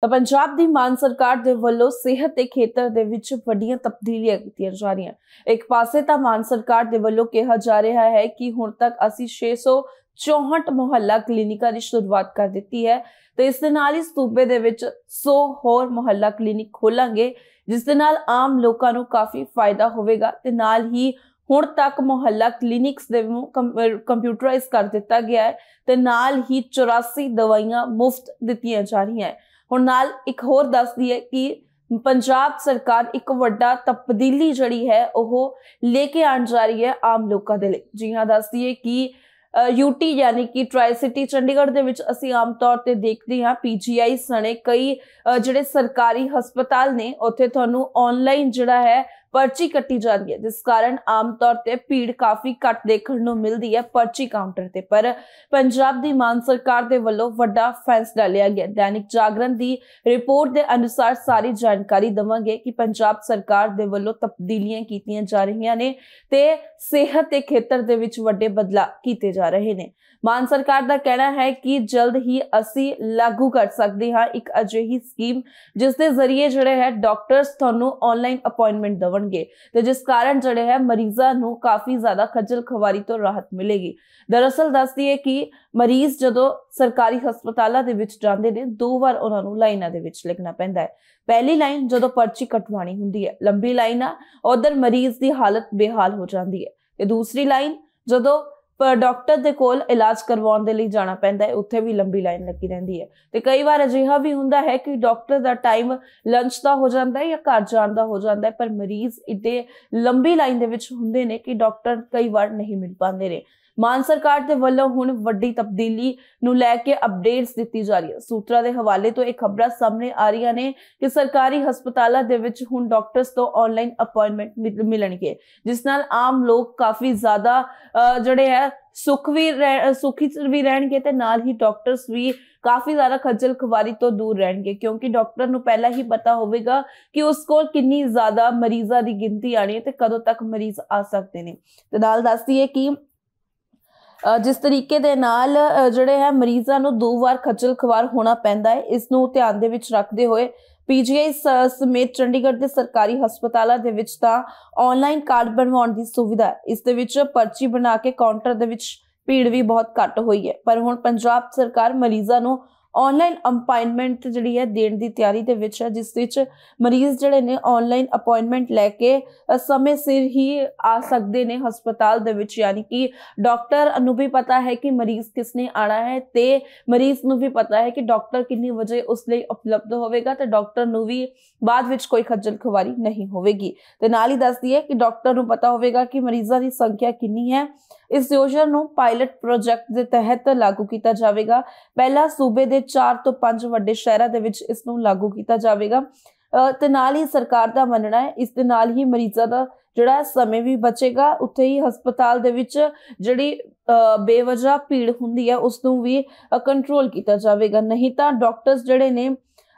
ਤਾਂ ਪੰਜਾਬ ਦੀ ਮਾਨ ਸਰਕਾਰ ਦੇ ਵੱਲੋਂ ਸਿਹਤ ਦੇ ਖੇਤਰ ਦੇ ਵਿੱਚ ਵੱਡੀਆਂ ਤਬਦੀਲੀਆਂ ਕੀਤੀਆਂ ਜਾ ਰਹੀਆਂ ਇੱਕ ਪਾਸੇ ਤਾਂ ਮਾਨ ਸਰਕਾਰ ਦੇ ਵੱਲੋਂ ਕਿਹਾ ਜਾ ਰਿਹਾ ਹੈ ਕਿ ਹੁਣ ਤੱਕ ਅਸੀਂ 664 ਮੁਹੱਲਾ ਕਲੀਨਿਕਾਂ ਦੀ ਸ਼ੁਰੂਆਤ ਕਰ ਦਿੱਤੀ ਹੈ ਤੇ ਇਸ ਦੇ ਨਾਲ ਹੀ ਸੂਬੇ ਦੇ ਵਿੱਚ 100 ਹੋਰ ਮੁਹੱਲਾ ਕਲੀਨਿਕ ਖੋਲਾਂਗੇ ਜਿਸ ਦੇ ਨਾਲ ਆਮ ਲੋਕਾਂ ਨੂੰ ਕਾਫੀ ਫਾਇਦਾ ਹੋਵੇਗਾ ਤੇ ਨਾਲ ਹੀ ਹੁਣ ਤੱਕ ਮੁਹੱਲਾ ਕਲੀਨਿਕਸ ਦੇ ਨੂੰ ਕੰਪਿਊਟਰਾਈਜ਼ ਕਰ ਦਿੱਤਾ ਗਿਆ ਹੈ ਤੇ ਨਾਲ ਹੀ 84 ਦਵਾਈਆਂ ਮੁਫਤ ਦਿੱਤੀਆਂ ਜਾ ਰਹੀਆਂ ਹਨ ਹੁਣ ਨਾਲ ਇੱਕ ਹੋਰ ਦੱਸਦੀ ਹੈ ਕਿ ਪੰਜਾਬ ਸਰਕਾਰ ਇੱਕ ਵੱਡਾ ਤਬਦੀਲੀ ਜਿਹੜੀ ਹੈ ਉਹ ਲੈ ਕੇ ਆਣ ਜਾ ਰਹੀ ਹੈ ਆਮ ਲੋਕਾਂ ਦੇ ਲਈ ਜੀ ਹਾਂ ਦੱਸਦੀ ਹੈ ਕਿ ਯੂਟੀ ਯਾਨੀ ਕਿ ਟ੍ਰਾਈ ਸਿਟੀ ਚੰਡੀਗੜ੍ਹ ਦੇ ਵਿੱਚ ਅਸੀਂ ਆਮ ਤੌਰ ਤੇ ਦੇਖਦੇ ਹਾਂ ਪੀਜੀਆਈ ਸਣੇ ਕਈ ਜਿਹੜੇ ਸਰਕਾਰੀ ਹਸਪਤਾਲ ਨੇ ਉੱਥੇ ਤੁਹਾਨੂੰ ਆਨਲਾਈਨ ਜਿਹੜਾ ਹੈ ਪਰਚੀ ਕੱਟੀ ਜਾਂਦੀ ਹੈ ਜਿਸ ਕਾਰਨ ਆਮ ਤੌਰ ਤੇ ਭੀੜ ਕਾਫੀ ਘੱਟ ਦੇਖਣ ਨੂੰ ਮਿਲਦੀ ਹੈ ਪਰਚੀ ਕਾਊਂਟਰ ਤੇ ਪਰ ਪੰਜਾਬ ਦੀ ਮਾਨ ਸਰਕਾਰ ਦੇ ਵੱਲੋਂ ਵੱਡਾ ਫੈਸਲਾ ਲਿਆ ਗਿਆ ਦੈਨਿਕ ਜਾਗਰਣ ਦੀ ਰਿਪੋਰਟ ਦੇ ਅਨੁਸਾਰ ਸਾਰੀ ਜਾਣਕਾਰੀ ਦਵਾਂਗੇ ਕਿ ਪੰਜਾਬ ਸਰਕਾਰ ਦੇ ਵੱਲੋਂ ਤਬਦੀਲੀਆਂ ਕੀਤੀਆਂ ਜਾ ਰਹੀਆਂ ਨੇ ਤੇ ਸਿਹਤ ਦੇ ਖੇਤਰ ਦੇ ਵਿੱਚ ਵੱਡੇ ਬਦਲਾਅ ਕੀਤੇ ਜਾ ਰਹੇ ਨੇ ਮਾਨ ਸਰਕਾਰ ਦਾ ਕਹਿਣਾ ਹੈ ਕਿ ਜਲਦ ਹੀ ਅਸੀਂ ਲਾਗੂ ਕਰ ਸਕਦੇ ਹਾਂ ਇੱਕ ਅਜਿਹੀ ਸਕੀਮ ਜਿਸ ਦੇ ਜ਼ਰੀਏ ਜਿਹੜੇ ਹੈ ਡਾਕਟਰਸ ਤੁਹਾਨੂੰ ਆਨਲਾਈਨ ਅਪਾਇੰਟਮੈਂਟ ਦਵਾਂਗੇ ਹੋਣਗੇ ਤੇ ਜਿਸ ਕਾਰਨ ਜਿਹੜੇ ਹੈ ਮਰੀਜ਼ਾਂ ਨੂੰ ਕਾਫੀ ਜ਼ਿਆਦਾ ਖੱਜਲ ਖਵਾਰੀ ਤੋਂ ਰਾਹਤ ਮਿਲੇਗੀ ਦਰਅਸਲ ਦੱਸਦੀ ਹੈ ਕਿ ਮਰੀਜ਼ ਜਦੋਂ ਸਰਕਾਰੀ ਹਸਪਤਾਲਾਂ ਦੇ ਵਿੱਚ ਜਾਂਦੇ ਨੇ ਦੋ ਵਾਰ ਉਹਨਾਂ ਨੂੰ ਲਾਈਨਾਂ ਦੇ ਵਿੱਚ ਲੱਗਣਾ ਪੈਂਦਾ ਹੈ ਪਹਿਲੀ ਲਾਈਨ ਜਦੋਂ ਪਰਚੀ ਕਟਵਾਣੀ ਹੁੰਦੀ ਹੈ ਲੰਬੀ ਲਾਈਨਾਂ ਉਧਰ ਮਰੀਜ਼ ਦੀ ਹਾਲਤ ਬੇਹਾਲ ਹੋ ਜਾਂਦੀ ਹੈ ਤੇ ਦੂਸਰੀ ਲਾਈਨ ਜਦੋਂ ਪਰ ਡਾਕਟਰ ਦੇ ਕੋਲ ਇਲਾਜ ਕਰਵਾਉਣ ਦੇ ਲਈ ਜਾਣਾ ਪੈਂਦਾ ਹੈ ਉੱਥੇ ਵੀ ਲੰਬੀ ਲਾਈਨ ਲੱਗੀ ਰਹਿੰਦੀ ਹੈ ਤੇ ਕਈ ਵਾਰ ਅਜਿਹਾ ਵੀ ਹੁੰਦਾ ਹੈ ਕਿ ਡਾਕਟਰ ਦਾ ਟਾਈਮ ਲੰਚ ਦਾ ਹੋ ਜਾਂਦਾ ਹੈ ਜਾਂ ਘਰ ਜਾਣ ਦਾ ਹੋ ਜਾਂਦਾ ਹੈ ਪਰ ਮਰੀਜ਼ ਇੱਡੇ ਲੰਬੀ ਲਾਈਨ ਦੇ ਵਿੱਚ ਹੁੰਦੇ ਨੇ ਕਿ ਡਾਕਟਰ ਕਈ ਵਾਰ ਨਹੀਂ ਮਿਲ ਪਾਉਂਦੇ ਨੇ ਮਾਨ ਸਰਕਾਰ ਦੇ ਵੱਲੋਂ ਹੁਣ ਵੱਡੀ ਤਬਦੀਲੀ ਨੂੰ ਲੈ ਕੇ ਅਪਡੇਟਸ ਦਿੱਤੀ ਜਾ ਰਹੀ ਹੈ ਸੂਤਰਾਂ ਦੇ ਹਵਾਲੇ ਤੋਂ ਇਹ ਖਬਰਾਂ ਸਾਹਮਣੇ ਆ ਰਹੀਆਂ ਨੇ ਕਿ ਸਰਕਾਰੀ ਹਸਪਤਾਲਾਂ ਦੇ ਵਿੱਚ ਹੁਣ ਡਾਕਟਰਸ ਤੋਂ ਆਨਲਾਈਨ ਅਪਾਇੰਟਮੈਂਟ ਮਿਲਣਗੇ ਜਿਸ ਨਾਲ ਆਮ ਲੋਕ ਕਾਫੀ ਜ਼ਿਆਦਾ ਜਿਹੜੇ ਹੈ ਸੁਖ ਵੀ ਸੁਖੀ ਵੀ ਰਹਿਣਗੇ ਤੇ ਨਾਲ ਹੀ ਡਾਕਟਰਸ ਵੀ ਕਾਫੀ ਜ਼ਿਆਦਾ ਖੱਜਲ ਖਵਾਰੀ ਤੋਂ ਦੂਰ ਰਹਿਣਗੇ ਕਿਉਂਕਿ ਡਾਕਟਰ ਨੂੰ ਪਹਿਲਾਂ ਹੀ ਪਤਾ ਹੋਵੇਗਾ ਕਿ ਉਸ ਕੋਲ ਕਿੰਨੀ ਜ਼ਿਆਦਾ ਮਰੀਜ਼ਾਂ ਦੀ ਗਿਣਤੀ ਆਣੀ ਹੈ ਤੇ ਕਦੋਂ ਤੱਕ ਮਰੀਜ਼ ਆ ਸਕਦੇ ਨੇ ਤੇ ਨਾਲ ਦੱਸਦੀ ਹੈ ਕਿ ਜਿਸ ਤਰੀਕੇ ਦੇ ਨਾਲ ਜਿਹੜੇ ਹੈ ਮਰੀਜ਼ਾਂ ਨੂੰ ਦੋ ਵਾਰ ਖੱਜਲ ਖਵਾਰ ਹੋਣਾ ਪੈਂਦਾ ਹੈ ਇਸ ਨੂੰ ਧਿਆਨ ਦੇ ਵਿੱਚ ਰੱਖਦੇ ਹੋਏ ਪੀਜੀਆਈ ਸਮੇਤ ਚੰਡੀਗੜ੍ਹ ਦੇ ਸਰਕਾਰੀ ਹਸਪਤਾਲਾਂ ਦੇ ਵਿੱਚ ਤਾਂ ਆਨਲਾਈਨ ਕਾਰਡ ਬਣਵਾਉਣ ਦੀ ਸੁਵਿਧਾ ਇਸ ਦੇ ਵਿੱਚ ਪਰਚੀ ਬਣਾ ਕੇ ਕਾਊਂਟਰ ਦੇ ਵਿੱਚ ਭੀੜ ਵੀ ਬਹੁਤ ਘੱਟ ਹੋਈ ਹੈ ਪਰ ਹੁਣ ਪੰਜਾਬ ਸਰਕਾਰ ਮਰੀਜ਼ਾਂ ਨੂੰ ਆਨਲਾਈਨ ਅਪਾਇੰਟਮੈਂਟ ਜਿਹੜੀ ਹੈ ਦੇਣ ਦੀ ਤਿਆਰੀ ਦੇ ਵਿੱਚ ਹੈ ਜਿਸ ਵਿੱਚ ਮਰੀਜ਼ ਜਿਹੜੇ ਨੇ ਆਨਲਾਈਨ ਅਪਾਇੰਟਮੈਂਟ ਲੈ ਕੇ ਸਮੇਂ ਸਿਰ ਹੀ ਆ ਸਕਦੇ ਨੇ ਹਸਪਤਾਲ ਦੇ ਵਿੱਚ ਯਾਨੀ ਕਿ ਡਾਕਟਰ ਨੂੰ ਵੀ ਪਤਾ ਹੈ ਕਿ ਮਰੀਜ਼ ਕਿਸ ਨੇ ਆਣਾ ਹੈ ਤੇ ਮਰੀਜ਼ ਨੂੰ ਵੀ ਪਤਾ ਹੈ ਕਿ ਡਾਕਟਰ ਕਿੰਨੀ ਵਜੇ ਉਸ ਲਈ ਉਪਲਬਧ ਹੋਵੇਗਾ ਤੇ ਡਾਕਟਰ ਨੂੰ ਵੀ ਬਾਅਦ ਵਿੱਚ ਕੋਈ ਖੱਜਲ ਖਵਾਰੀ ਨਹੀਂ ਹੋਵੇਗੀ ਤੇ ਨਾਲ ਹੀ ਦੱਸਦੀ ਹੈ ਕਿ ਡਾਕਟਰ ਨੂੰ ਪਤਾ ਹੋਵੇਗਾ ਕਿ ਮਰੀਜ਼ਾਂ ਦੀ ਸੰਖਿਆ ਕਿੰਨੀ ਹੈ ਇਸ ਯੋਜਨਾ ਨੂੰ ਪਾਇਲਟ ਪ੍ਰੋਜੈਕਟ ਦੇ ਤਹਿਤ ਲਾਗੂ ਕੀਤਾ ਜਾਵੇਗਾ ਪਹਿਲਾ ਸੂਬੇ ਦੇ ਦੇ 4 ਤੋਂ 5 ਵੱਡੇ ਸ਼ਹਿਰਾਂ ਦੇ ਵਿੱਚ ਇਸ ਨੂੰ ਲਾਗੂ ਕੀਤਾ ਜਾਵੇਗਾ ਤੇ ਨਾਲ ਹੀ ਸਰਕਾਰ ਦਾ ਮੰਨਣਾ ਹੈ ਇਸ ਦੇ ਨਾਲ ਹੀ ਮਰੀਜ਼ਾਂ ਦਾ ਜਿਹੜਾ ਸਮੇਂ ਵੀ ਬਚੇਗਾ ਉੱਥੇ ਹੀ ਹਸਪਤਾਲ ਦੇ ਵਿੱਚ ਜਿਹੜੀ ਬੇਵਜ੍ਹਾ ਭੀੜ ਹੁੰਦੀ ਹੈ ਉਸ ਨੂੰ ਵੀ ਕੰਟਰੋਲ ਕੀਤਾ ਜਾਵੇਗਾ ਨਹੀਂ ਤਾਂ ਡਾਕਟਰਸ ਜਿਹੜੇ ਨੇ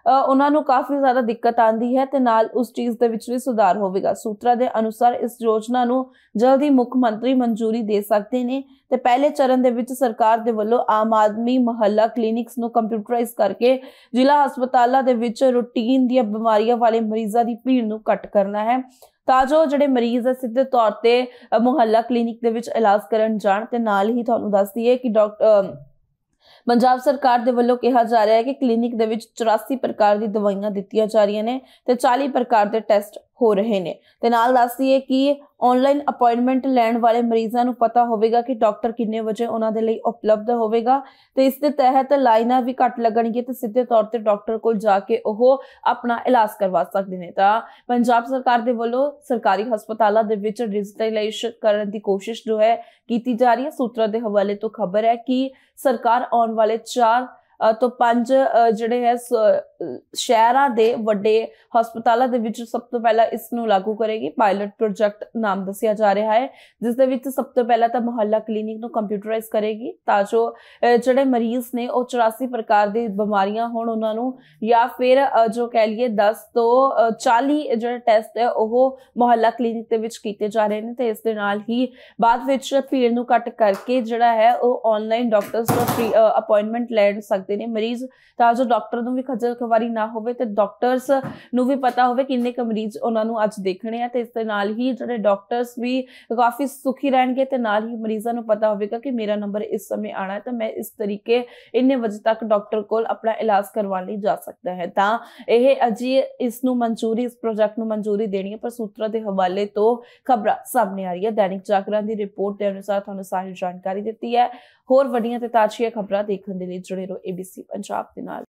ਉਹਨਾਂ ਨੂੰ ਕਾਫੀ ਜ਼ਿਆਦਾ ਦਿੱਕਤ ਆਂਦੀ ਹੈ ਤੇ ਨਾਲ ਉਸ ਚੀਜ਼ ਦੇ ਵਿੱਚ ਵੀ ਸੁਧਾਰ ਹੋਵੇਗਾ ਸੂਤਰਾ ਦੇ ਅਨੁਸਾਰ ਇਸ ਯੋਜਨਾ ਨੂੰ ਜਲਦੀ ਮੁੱਖ ਮੰਤਰੀ ਮਨਜ਼ੂਰੀ ਦੇ ਸਕਦੇ ਨੇ ਤੇ ਪਹਿਲੇ ਚਰਨ ਦੇ ਵਿੱਚ ਸਰਕਾਰ ਦੇ ਵੱਲੋਂ ਆਮ ਆਦਮੀ ਮਹੱਲਾ ਕਲੀਨਿਕਸ ਨੂੰ ਕੰਪਿਊਟਰਾਈਜ਼ ਕਰਕੇ ਜ਼ਿਲ੍ਹਾ ਹਸਪਤਾਲਾਂ ਦੇ ਵਿੱਚ ਰੁਟੀਨ ਦੀਆਂ ਬਿਮਾਰੀਆਂ ਵਾਲੇ ਮਰੀਜ਼ਾਂ ਦੀ ਭੀੜ ਨੂੰ ਘਟ ਕਰਨਾ ਹੈ ਤਾਂ ਜੋ ਜਿਹੜੇ ਮਰੀਜ਼ ਆ ਸਿੱਧੇ ਤੌਰ ਤੇ ਮਹੱਲਾ ਕਲੀਨਿਕ ਦੇ ਵਿੱਚ ਇਲਾਜ ਕਰਨ ਜਾਣ ਤੇ ਨਾਲ ਹੀ ਤੁਹਾਨੂੰ ਦੱਸ ਦਈਏ ਕਿ ਡਾਕਟਰ ਪੰਜਾਬ ਸਰਕਾਰ ਦੇ ਵੱਲੋਂ ਕਿਹਾ ਜਾ ਰਿਹਾ ਹੈ ਕਿ ਕਲੀਨਿਕ ਦੇ ਵਿੱਚ 84 ਪ੍ਰਕਾਰ ਦੀ ਦਵਾਈਆਂ ਦਿੱਤੀਆਂ ਜਾ ਰਹੀਆਂ ਨੇ ਤੇ 40 ਪ੍ਰਕਾਰ ਦੇ ਟੈਸਟ ਹੋ ਰਹੇ ਨੇ ਤੇ ਨਾਲ ਦੱਸ ਦਈਏ ਕਿ ਆਨਲਾਈਨ ਅਪਾਇੰਟਮੈਂਟ ਲੈਣ ਵਾਲੇ ਮਰੀਜ਼ਾਂ ਨੂੰ ਪਤਾ ਹੋਵੇਗਾ ਕਿ ਡਾਕਟਰ ਕਿੰਨੇ ਵਜੇ ਉਹਨਾਂ ਦੇ ਲਈ ਉਪਲਬਧ ਹੋਵੇਗਾ ਤੇ ਇਸ ਦੇ ਤਹਿਤ ਲਾਈਨਾਂ ਵੀ ਘੱਟ ਲੱਗਣਗੀਆਂ ਤੇ ਸਿੱਧੇ ਤੌਰ ਤੇ ਡਾਕਟਰ ਕੋਲ ਜਾ ਕੇ ਉਹ ਆਪਣਾ ਇਲਾਜ ਕਰਵਾ ਸਕਦੇ ਨੇ ਤਾਂ ਪੰਜਾਬ ਸਰਕਾਰ ਦੇ ਵੱਲੋਂ ਸਰਕਾਰੀ ਹਸਪਤਾਲਾਂ ਦੇ ਵਿੱਚ ਡਿਜੀਟਲਾਈਜ਼ੇਸ਼ਨ ਕਰਨ ਦੀ ਕੋਸ਼ਿਸ਼ ਜੋ ਹੈ ਕੀਤੀ ਜਾ ਰਹੀ ਹੈ ਸੂਤਰਾਂ ਦੇ ਹਵਾਲੇ ਤੋਂ ਖਬਰ ਹੈ ਕਿ ਸਰਕਾਰ ਆਉਣ ਵਾਲੇ 4 ਤੋਂ ਪੰਜ ਜਿਹੜੇ ਹੈ ਸ਼ਹਿਰਾਂ ਦੇ ਵੱਡੇ ਹਸਪਤਾਲਾਂ ਦੇ ਵਿੱਚ ਸਭ ਤੋਂ ਪਹਿਲਾਂ ਇਸ ਨੂੰ ਲਾਗੂ ਕਰੇਗੀ ਪਾਇਲਟ ਪ੍ਰੋਜੈਕਟ ਨਾਮ ਦੱਸਿਆ ਜਾ ਰਿਹਾ ਹੈ ਜਿਸ ਦੇ ਵਿੱਚ ਸਭ ਤੋਂ ਪਹਿਲਾਂ ਤਾਂ ਮੁਹੱਲਾ ਕਲੀਨਿਕ ਨੂੰ ਕੰਪਿਊਟਰਾਈਜ਼ ਕਰੇਗੀ ਤਾਂ ਜੋ ਜਿਹੜੇ ਮਰੀਜ਼ ਨੇ ਉਹ 84 ਪ੍ਰਕਾਰ ਦੀ ਬਿਮਾਰੀਆਂ ਹੋਣ ਉਹਨਾਂ ਨੂੰ ਜਾਂ ਫਿਰ ਜੋ ਕਹਿ ਲਈਏ 10 ਤੋਂ 40 ਜਿਹੜਾ ਟੈਸਟ ਹੈ ਉਹ ਮੁਹੱਲਾ ਕਲੀਨਿਕ ਦੇ ਵਿੱਚ ਕੀਤੇ ਜਾ ਰਹੇ ਨੇ ਤੇ ਇਸ ਦੇ ਨਾਲ ਹੀ ਬਾਅਦ ਵਿੱਚ ਭੀੜ ਨੂੰ ਘਟ ਕਰਕੇ ਜਿਹੜਾ ਹੈ ਉਹ ਆਨਲਾਈਨ ਡਾਕਟਰਸ ਤੋਂ ਫ੍ਰੀ ਅਪਾਇੰਟਮੈਂਟ ਲੈ ਸਕਦੇ ਕਰਦੇ ਨੇ ਮਰੀਜ਼ ਤਾਂ ਜੋ ਡਾਕਟਰ ਨੂੰ ਵੀ ਖੱਜਲ ਖਵਾਰੀ ਨਾ ਹੋਵੇ ਤੇ ਡਾਕਟਰਸ ਨੂੰ ਵੀ ਪਤਾ ਹੋਵੇ ਕਿੰਨੇ ਕੁ ਮਰੀਜ਼ ਉਹਨਾਂ ਨੂੰ ਅੱਜ ਦੇਖਣੇ ਆ ਤੇ ਇਸ ਦੇ ਨਾਲ ਹੀ ਜਿਹੜੇ ਡਾਕਟਰਸ ਵੀ ਕਾਫੀ ਸੁਖੀ ਰਹਿਣਗੇ ਤੇ ਨਾਲ ਹੀ ਮਰੀਜ਼ਾਂ ਨੂੰ ਪਤਾ ਹੋਵੇਗਾ ਕਿ ਮੇਰਾ ਨੰਬਰ ਇਸ ਸਮੇਂ ਆਣਾ ਹੈ ਤਾਂ ਮੈਂ ਇਸ ਤਰੀਕੇ ਇੰਨੇ ਵਜੇ ਤੱਕ ਡਾਕਟਰ ਕੋਲ ਆਪਣਾ ਇਲਾਜ ਕਰਵਾਉਣ ਲਈ ਜਾ ਸਕਦਾ ਹੈ ਤਾਂ ਇਹ ਅਜੀ ਇਸ ਨੂੰ ਮਨਜ਼ੂਰੀ ਇਸ ਪ੍ਰੋਜੈਕਟ ਨੂੰ ਮਨਜ਼ੂਰੀ ਦੇਣੀ ਹੈ ਪਰ ਸੂਤਰਾਂ ਦੇ ਹਵਾਲੇ ਤੋਂ ਖਬਰਾਂ ਸਾਹਮਣੇ ਆ ਰਹੀ ਹੈ ਦੈਨਿਕ ਜਾਗਰਣ ਦੀ ਰਿਪੋਰਟ ਦੇ ਅਨੁਸਾਰ ਤੁਹਾਨੂੰ ਸਾਰੀ ਜਾਣਕਾਰੀ ਦਿੱਤੀ ਹੈ ਹੋਰ ਵੱਡੀਆਂ ਤੇ ਤਾਜ਼ੀਆਂ ਖਬਰਾਂ ਦੇਖਣ ਦੇ ਲਈ ਜੁੜੇ ਰਹੋ ਸੀ ਪੰਜਾਬ ਦੇ ਨਾਲ